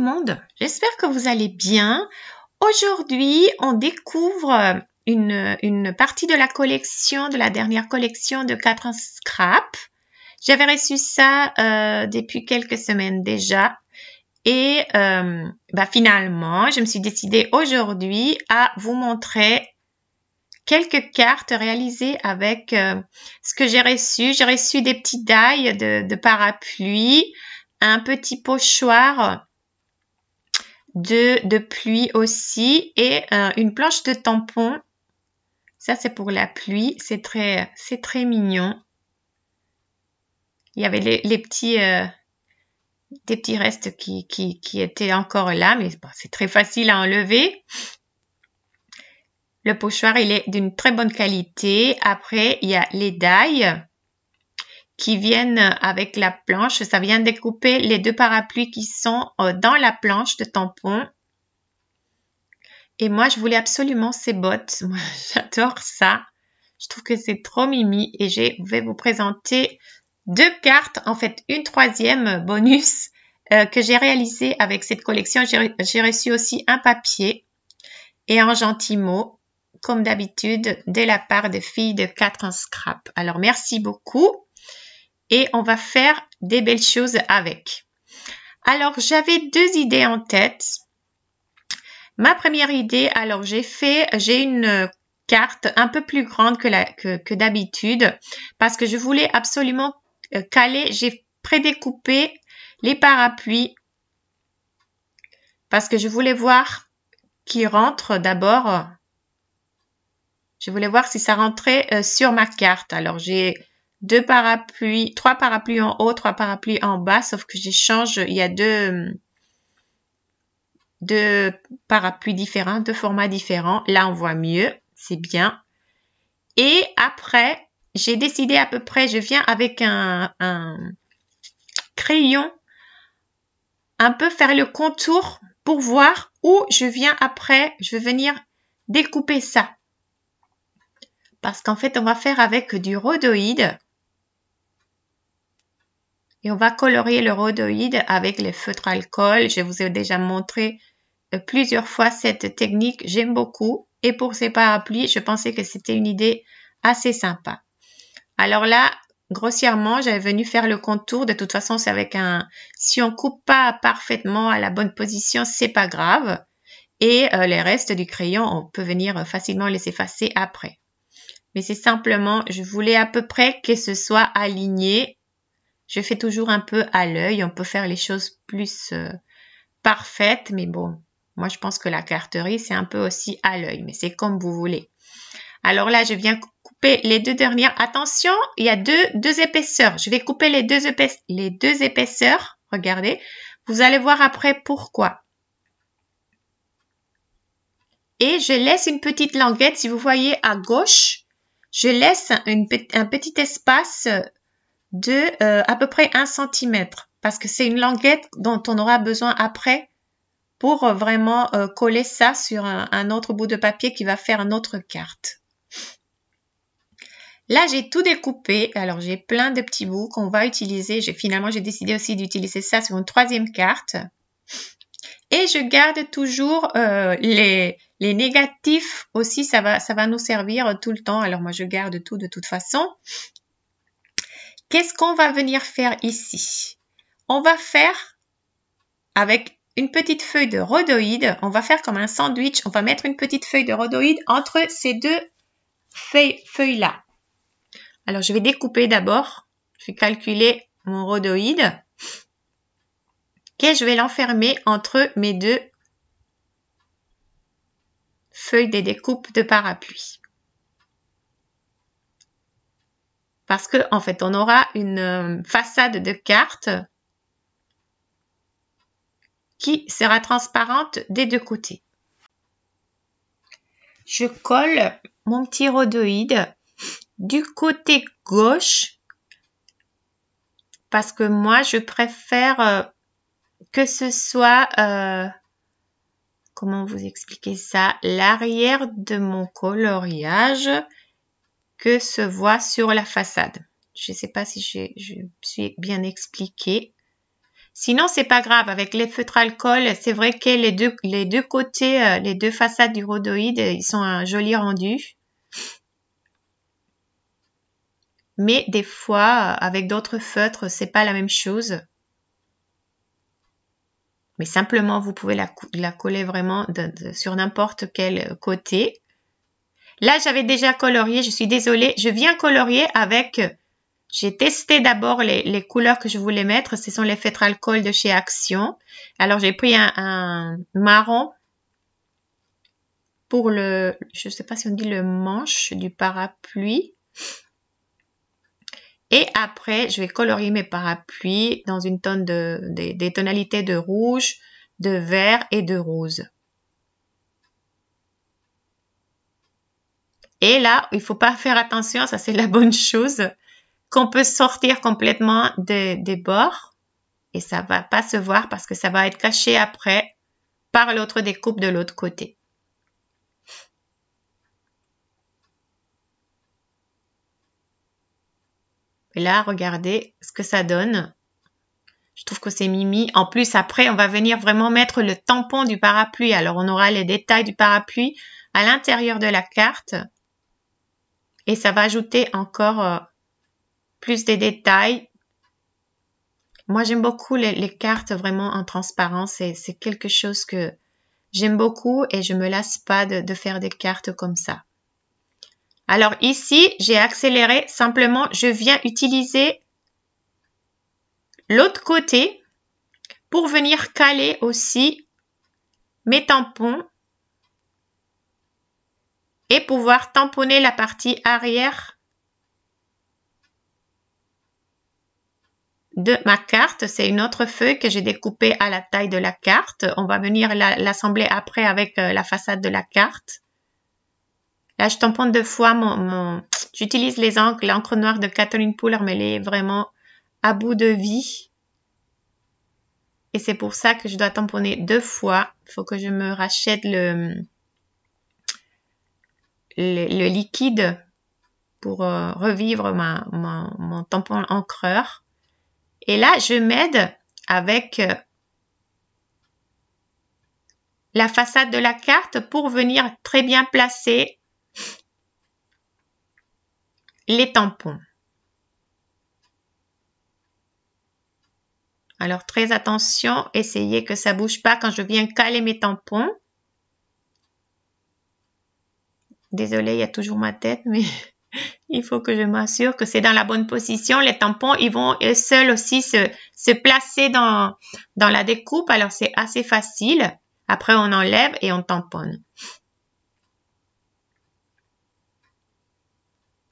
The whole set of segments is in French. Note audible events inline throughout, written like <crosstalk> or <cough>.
monde, j'espère que vous allez bien. Aujourd'hui, on découvre une, une, partie de la collection, de la dernière collection de quatre scrap. J'avais reçu ça euh, depuis quelques semaines déjà. Et euh, bah, finalement, je me suis décidée aujourd'hui à vous montrer quelques cartes réalisées avec euh, ce que j'ai reçu. J'ai reçu des petits dailles de, de parapluie, un petit pochoir de, pluie aussi et euh, une planche de tampon. Ça, c'est pour la pluie. C'est très, c'est très mignon. Il y avait les, petits, euh, des petits restes qui, qui, qui étaient encore là, mais c'est très facile à enlever. Le pochoir, il est d'une très bonne qualité. Après, il y a les dailles qui viennent euh, avec la planche. Ça vient découper les deux parapluies qui sont euh, dans la planche de tampon. Et moi, je voulais absolument ces bottes. <laughs> j'adore ça. Je trouve que c'est trop mimi et je vais vous présenter deux cartes, en fait une troisième bonus euh, que j'ai réalisée avec cette collection. J'ai reçu aussi un papier et un gentil mot, comme d'habitude, de la part des filles de 4 en scrap. Alors merci beaucoup et on va faire des belles choses avec. Alors, j'avais deux idées en tête. Ma première idée, alors j'ai fait, j'ai une carte un peu plus grande que, que, que d'habitude parce que je voulais absolument euh, caler, j'ai prédécoupé les parapluies parce que je voulais voir qui rentre d'abord. Je voulais voir si ça rentrait euh, sur ma carte. Alors j'ai deux parapluies, trois parapluies en haut, trois parapluies en bas, sauf que j'échange, il y a deux, deux parapluies différents, deux formats différents. Là, on voit mieux, c'est bien. Et après, j'ai décidé à peu près, je viens avec un, un crayon un peu faire le contour pour voir où je viens après, je vais venir découper ça. Parce qu'en fait, on va faire avec du rhodoïde. Et on va colorier le rhodoïde avec les feutres alcool. Je vous ai déjà montré euh, plusieurs fois cette technique. J'aime beaucoup. Et pour ces parapluies, je pensais que c'était une idée assez sympa. Alors là, grossièrement, j'avais venu faire le contour. De toute façon, c'est avec un... Si on coupe pas parfaitement à la bonne position, c'est pas grave. Et euh, les restes du crayon, on peut venir facilement les effacer après. Mais c'est simplement, je voulais à peu près que ce soit aligné je fais toujours un peu à l'œil. On peut faire les choses plus euh, parfaites, mais bon, moi je pense que la carterie, c'est un peu aussi à l'œil, mais c'est comme vous voulez. Alors là, je viens couper les deux dernières. Attention, il y a deux, deux épaisseurs. Je vais couper les deux, les deux épaisseurs. Regardez. Vous allez voir après pourquoi. Et je laisse une petite languette. Si vous voyez à gauche, je laisse un petit espace de euh, à peu près un cm parce que c'est une languette dont on aura besoin après pour euh, vraiment euh, coller ça sur un, autre bout de papier qui va faire une autre carte. Là, j'ai tout découpé. Alors, j'ai plein de petits bouts qu'on va utiliser. Finalement, j'ai décidé aussi d'utiliser ça sur une troisième carte. Et je garde toujours les, les négatifs aussi, ça va, ça va nous servir tout le temps. Alors moi, je garde tout de toute façon. Qu'est-ce qu'on va venir faire ici On va faire avec une petite feuille de rhodoïde, on va faire comme un sandwich, on va mettre une petite feuille de rhodoïde entre ces deux feuilles-là. Alors, je vais découper d'abord, je vais calculer mon rhodoïde et je vais l'enfermer entre mes deux feuilles de découpe de parapluie. parce que en fait, on aura une euh, façade de carte qui sera transparente des deux côtés. Je colle mon petit rhodoïde du côté gauche parce que moi, je préfère euh, que ce soit, euh, comment vous expliquer ça, l'arrière de mon coloriage que se voit sur la façade. Je ne sais pas si je suis bien expliqué. Sinon, c'est pas grave. Avec les feutres alcool, c'est vrai que les deux, côtés, euh, les deux façades du rhodoïde, ils sont un joli rendu. Mais des fois, euh, avec d'autres feutres, c'est pas la même chose. Mais simplement, vous pouvez la, la coller vraiment sur n'importe quel côté. Là, j'avais déjà colorié, je suis désolée. Je viens colorier avec... J'ai testé d'abord les, couleurs que je voulais mettre. Ce sont les feutres alcool de chez Action. Alors, j'ai pris un, marron pour le... Je ne sais pas si on dit le manche du parapluie. Et après, je vais colorier mes parapluies dans une tonne de, des tonalités de rouge, de vert et de rose. Et là, il faut pas faire attention, ça c'est la bonne chose, qu'on peut sortir complètement des bords et ça va pas se voir parce que ça va être caché après par l'autre découpe de l'autre côté. Et là, regardez ce que ça donne. Je trouve que c'est mimi. En plus, après, on va venir vraiment mettre le tampon du parapluie. Alors, on aura les détails du parapluie à l'intérieur de la carte et ça va ajouter encore euh, plus de détails. Moi, j'aime beaucoup les, cartes vraiment en transparence et c'est quelque chose que j'aime beaucoup et je me lasse pas de faire des cartes comme ça. Alors ici, j'ai accéléré, simplement, je viens utiliser l'autre côté pour venir caler aussi mes tampons et pouvoir tamponner la partie arrière de ma carte. C'est une autre feuille que j'ai découpée à la taille de la carte. On va venir l'assembler après avec euh, la façade de la carte. Là, je tamponne deux fois mon... J'utilise les encres, l'encre noire de Catherine Puller, mais elle est vraiment à bout de vie. Et c'est pour ça que je dois tamponner deux fois. Il faut que je me rachète le, le, liquide pour euh, revivre mon tampon encreur. Et là, je m'aide avec euh, la façade de la carte pour venir très bien placer les tampons. Alors très attention, essayez que ça bouge pas quand je viens caler mes tampons. Désolée, il y a toujours ma tête, mais <laughs> il faut que je m'assure que c'est dans la bonne position. Les tampons, ils vont eux seuls aussi se, placer dans, la découpe. Alors, c'est assez facile. Après, on enlève et on tamponne.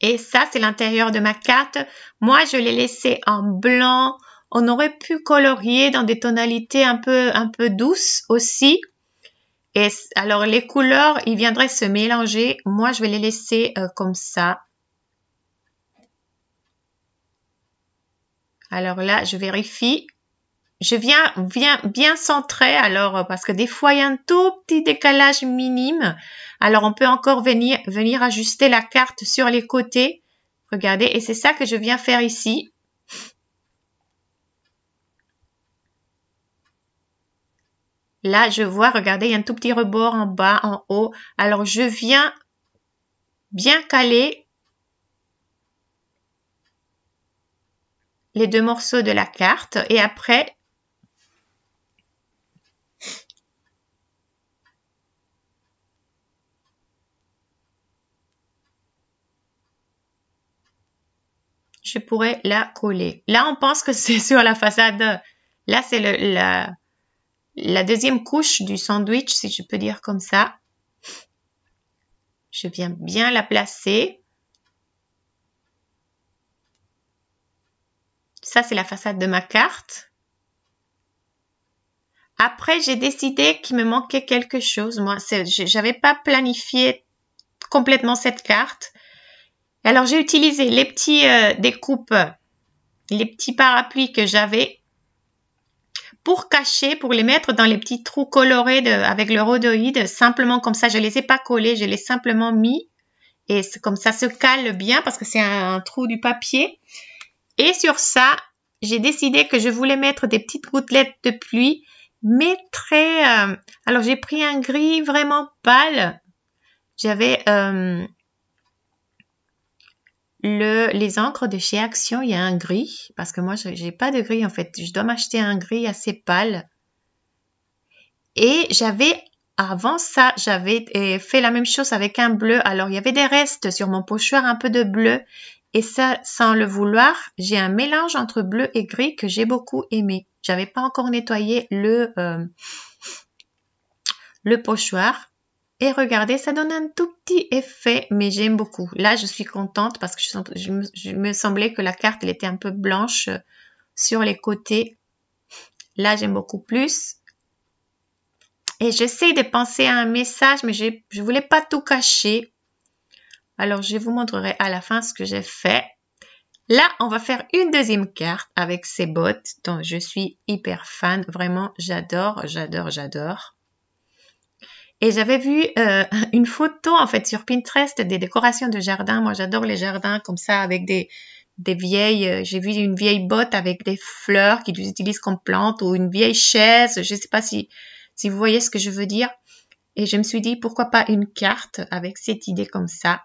Et ça, c'est l'intérieur de ma carte. Moi, je l'ai laissé en blanc. On aurait pu colorier dans des tonalités un peu, un peu douces aussi. Et alors les couleurs, ils viendraient se mélanger. Moi, je vais les laisser euh, comme ça. Alors là, je vérifie. Je viens, viens bien centrer, alors parce que des fois il y a un tout petit décalage minime. Alors on peut encore venir, venir ajuster la carte sur les côtés. Regardez, et c'est ça que je viens faire ici. Là, je vois, regardez, il y a un tout petit rebord en bas, en haut. Alors, je viens bien caler les deux morceaux de la carte et après, je pourrais la coller. Là, on pense que c'est <laughs> sur la façade. Là, c'est le, la deuxième couche du sandwich, si je peux dire comme ça. Je viens bien la placer. Ça, c'est la façade de ma carte. Après, j'ai décidé qu'il me manquait quelque chose. Moi, j'avais pas planifié complètement cette carte. Alors, j'ai utilisé les petits euh, découpes, les petits parapluies que j'avais pour cacher, pour les mettre dans les petits trous colorés avec le rhodoïde, simplement comme ça. Je les ai pas collés, je les ai simplement mis. Et comme ça se cale bien parce que c'est un, trou du papier. Et sur ça, j'ai décidé que je voulais mettre des petites gouttelettes de pluie, mais très... Euh, alors j'ai pris un gris vraiment pâle. J'avais... Euh, les encres de chez Action, il y a un gris, parce que moi, je n'ai pas de gris en fait. Je dois m'acheter un gris assez pâle. Et j'avais, avant ça, j'avais euh, fait la même chose avec un bleu. Alors, il y avait des restes sur mon pochoir, un peu de bleu. Et ça, sans le vouloir, j'ai un mélange entre bleu et gris que j'ai beaucoup aimé. J'avais pas encore nettoyé le, euh, le pochoir. Et regardez, ça donne un tout petit effet, mais j'aime beaucoup. Là, je suis contente parce que je, me, semblais que la carte, elle était un peu blanche euh, sur les côtés. Là, j'aime beaucoup plus. Et j'essaie de penser à un message, mais je ne voulais pas tout cacher. Alors, je vous montrerai à la fin ce que j'ai fait. Là, on va faire une deuxième carte avec ces bottes dont je suis hyper fan. Vraiment, j'adore, j'adore, j'adore. Et j'avais vu euh, <laughs> une photo en fait sur Pinterest des décorations de jardin. Moi, j'adore les jardins comme ça avec des des vieilles. Euh, j'ai vu une vieille botte avec des fleurs qu'ils utilisent comme plante ou une vieille chaise. Je ne sais pas si si vous voyez ce que je veux dire. Et je me suis dit pourquoi pas une carte avec cette idée comme ça,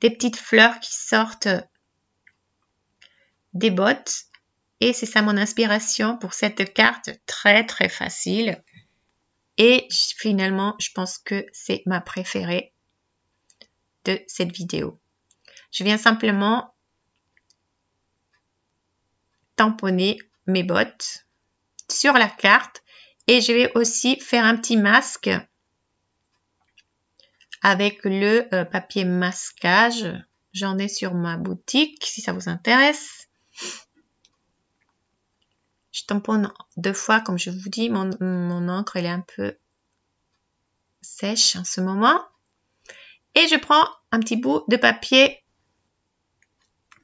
des petites fleurs qui sortent des bottes. Et c'est ça mon inspiration pour cette carte très très facile et finalement, je pense que c'est ma préférée de cette vidéo. Je viens simplement tamponner mes bottes sur la carte et je vais aussi faire un petit masque avec le euh, papier masquage. J'en ai sur ma boutique si ça vous intéresse. Je tamponne deux fois, comme je vous dis, mon, mon encre, elle est un peu sèche en ce moment. Et je prends un petit bout de papier,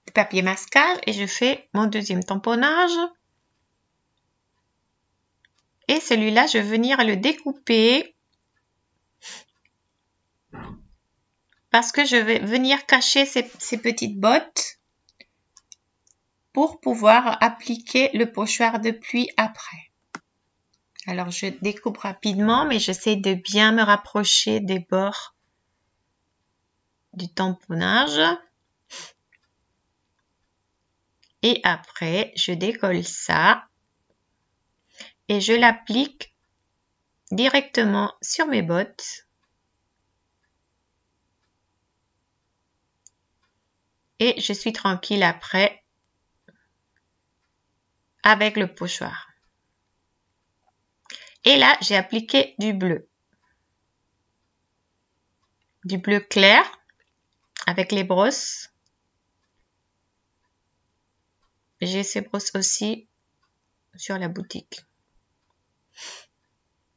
de papier mascal, et je fais mon deuxième tamponnage. Et celui-là, je vais venir le découper parce que je vais venir cacher ces petites bottes pour pouvoir appliquer le pochoir de pluie après. Alors je découpe rapidement, mais j'essaie de bien me rapprocher des bords du tamponnage. Et après, je décolle ça et je l'applique directement sur mes bottes. Et je suis tranquille après avec le pochoir. Et là, j'ai appliqué du bleu. Du bleu clair avec les brosses. J'ai ces brosses aussi sur la boutique.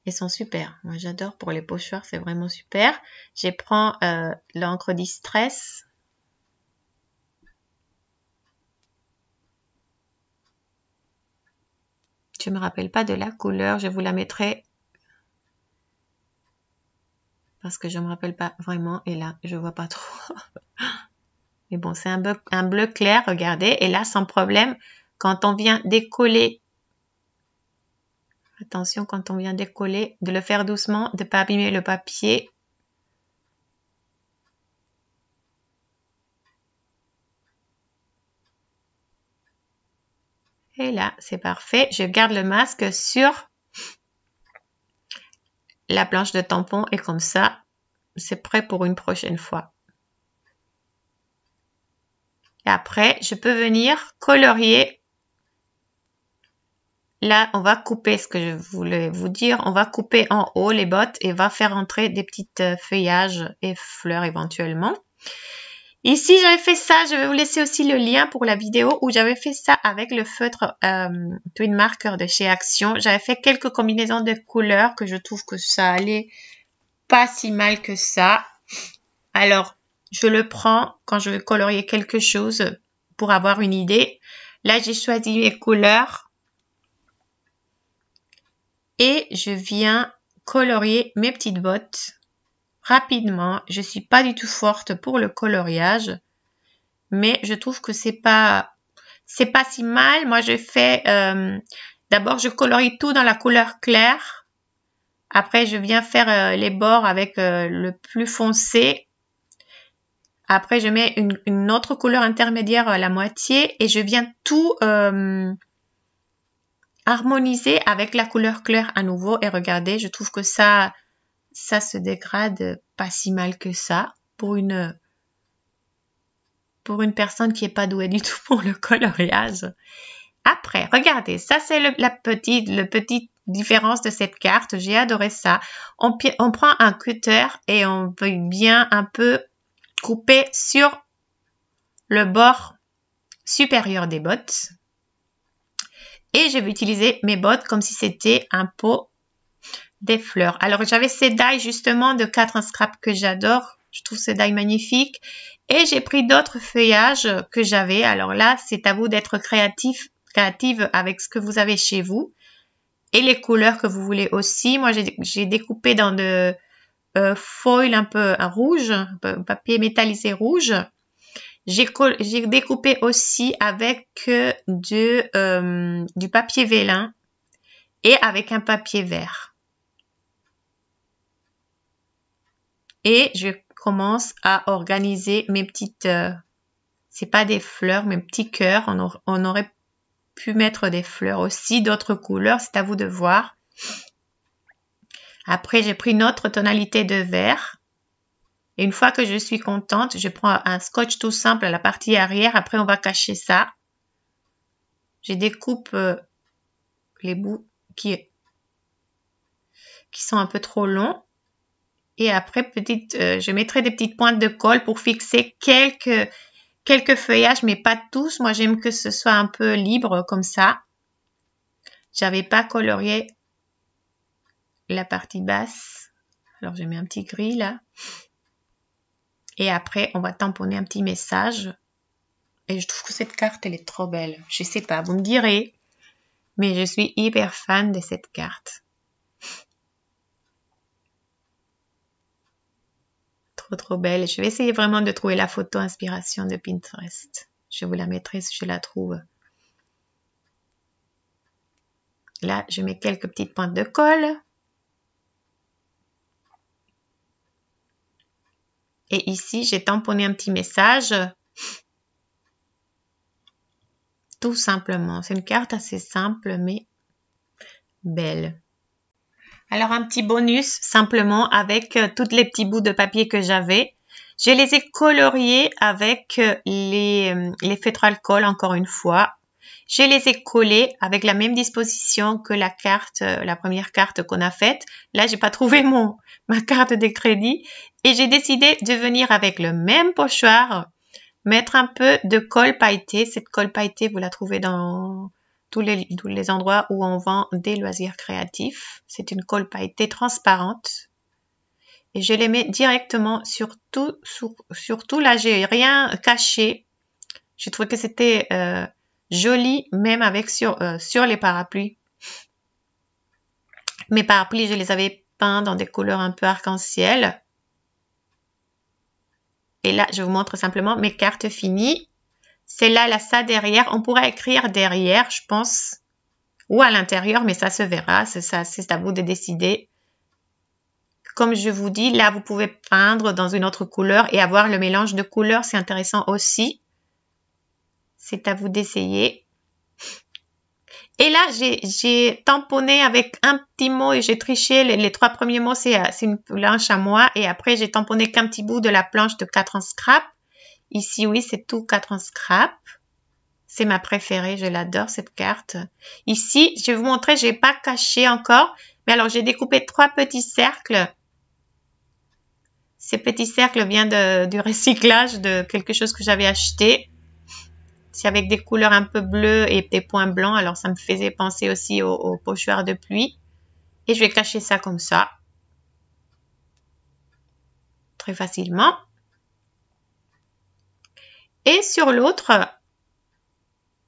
et sont super. Moi, j'adore pour les pochoirs, c'est vraiment super. J'ai prends euh, l'encre distress Je ne me rappelle pas de la couleur. Je vous la mettrai parce que je ne me rappelle pas vraiment. Et là, je ne vois pas trop. <laughs> Mais bon, c'est un, un bleu clair, regardez. Et là, sans problème, quand on vient décoller Attention quand on vient décoller, de le faire doucement, de ne pas abîmer le papier. Et là, c'est parfait. Je garde le masque sur la planche de tampon et comme ça, c'est prêt pour une prochaine fois. Et après, je peux venir colorier. Là, on va couper ce que je voulais vous dire. On va couper en haut les bottes et va faire entrer des petites feuillages et fleurs éventuellement. Ici, j'avais fait ça. Je vais vous laisser aussi le lien pour la vidéo où j'avais fait ça avec le feutre euh, Twin Marker de chez Action. J'avais fait quelques combinaisons de couleurs que je trouve que ça allait pas si mal que ça. Alors, je le prends quand je veux colorier quelque chose pour avoir une idée. Là, j'ai choisi mes couleurs. Et je viens colorier mes petites bottes rapidement. Je suis pas du tout forte pour le coloriage, mais je trouve que c'est pas c'est pas si mal. Moi, je fais euh, d'abord je colorie tout dans la couleur claire. Après, je viens faire euh, les bords avec euh, le plus foncé. Après, je mets une, une autre couleur intermédiaire à la moitié et je viens tout harmoniser avec la couleur claire à nouveau. Et regardez, je trouve que ça, ça se dégrade pas si mal que ça pour une pour une personne qui n'est pas douée du <laughs> tout pour le coloriage. Après, regardez, ça c'est la petite, le petite différence de cette carte. J'ai adoré ça. On, on prend un cutter et on peut bien un peu couper sur le bord supérieur des bottes. Et je vais utiliser mes bottes comme si c'était un pot des fleurs. Alors j'avais ces dailles justement de quatre scraps que j'adore. Je trouve ces dailles magnifiques. Et j'ai pris d'autres feuillages que j'avais. Alors là, c'est à vous d'être créatif, créative avec ce que vous avez chez vous et les couleurs que vous voulez aussi. Moi, j'ai découpé dans de euh, foil un peu rouge, un, papier métallisé rouge. J'ai découpé aussi avec euh, euh, du papier vélin et avec un papier vert. et je commence à organiser mes petites, euh, c'est pas des fleurs, mes petits cœurs. On, aurait pu mettre des fleurs aussi, d'autres couleurs, c'est à vous de voir. Après, j'ai pris une autre tonalité de vert. Et une fois que je suis contente, je prends un scotch tout simple à la partie arrière. Après, on va cacher ça. Je découpe euh, les bouts qui, qui sont un peu trop longs. Et après, petite, euh, je mettrai des petites pointes de colle pour fixer quelques, quelques feuillages, mais pas tous. Moi, j'aime que ce soit un peu libre comme ça. J'avais pas colorié la partie basse. Alors, je mets un petit gris là. Et après, on va tamponner un petit message. Et je trouve que cette carte, elle est trop belle. Je sais pas, vous me direz. Mais je suis hyper fan de cette carte. trop, belle. Je vais essayer vraiment de trouver la photo inspiration de Pinterest. Je vous la mettrai si je la trouve. Là, je mets quelques petites pointes de colle. Et ici, j'ai tamponné un petit message. Tout simplement. C'est une carte assez simple, mais belle. Alors un petit bonus simplement avec euh, toutes les petits bouts de papier que j'avais. Je les ai coloriés avec euh, les, euh, les feutres alcool encore une fois. Je les ai collés avec la même disposition que la carte, la première carte qu'on a faite. Là, j'ai pas trouvé mon <laughs> ma carte de crédit et j'ai décidé de venir avec le même pochoir mettre un peu de colle pailletée. Cette colle pailletée, vous la trouvez dans tous les, les endroits où on vend des loisirs créatifs. C'est une colle pailletée transparente. Et je les mets directement sur tout, sur, sur là, j'ai rien caché. j'ai trouvé que c'était euh, joli, même avec sur, euh, sur les parapluies. Mes parapluies, je les avais peints dans des couleurs un peu arc-en-ciel. Et là, je vous montre simplement mes cartes finies. C'est là là, ça derrière. On pourrait écrire derrière, je pense, ou à l'intérieur, mais ça se verra. C'est ça, c'est à vous de décider. Comme je vous dis, là, vous pouvez peindre dans une autre couleur et avoir le mélange de couleurs. C'est intéressant aussi. C'est à vous d'essayer. Et là, j'ai tamponné avec un petit mot et j'ai triché. Les, trois premiers mots, c'est une planche à moi. Et après, j'ai tamponné qu'un petit bout de la planche de quatre en scrap. Ici, oui, c'est tout quatre en scrap. C'est ma préférée, je l'adore cette carte. Ici, je vais vous montrer, je n'ai pas caché encore. Mais alors, j'ai découpé trois petits cercles. Ces petits cercles viennent du recyclage de quelque chose que j'avais acheté. C'est avec des couleurs un peu bleues et des points blancs. Alors, ça me faisait penser aussi aux au pochoir de pluie. Et je vais cacher ça comme ça. Très facilement. Et sur l'autre,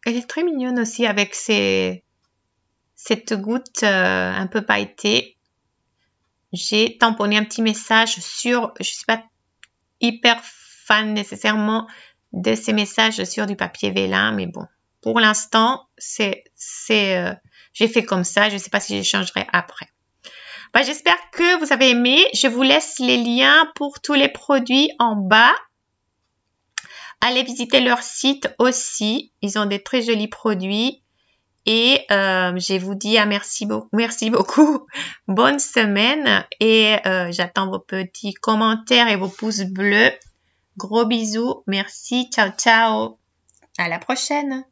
elle est très mignonne aussi avec cette goutte euh, un peu pailletée. J'ai tamponné un petit message sur, je ne suis pas hyper fan nécessairement de ces messages sur du papier vélin, mais bon, pour l'instant, c'est, c'est, euh, j'ai fait comme ça. Je ne sais pas si je changerai après. Bah, j'espère que vous avez aimé. Je vous laisse les liens pour tous les produits en bas. Allez visiter leur site aussi. Ils ont des très jolis produits. Et euh, je vous dis à merci, beaucoup, merci beaucoup. <laughs> Bonne semaine et euh, j'attends vos petits commentaires et vos pouces bleus. Gros bisous. Merci. Ciao, ciao. À la prochaine.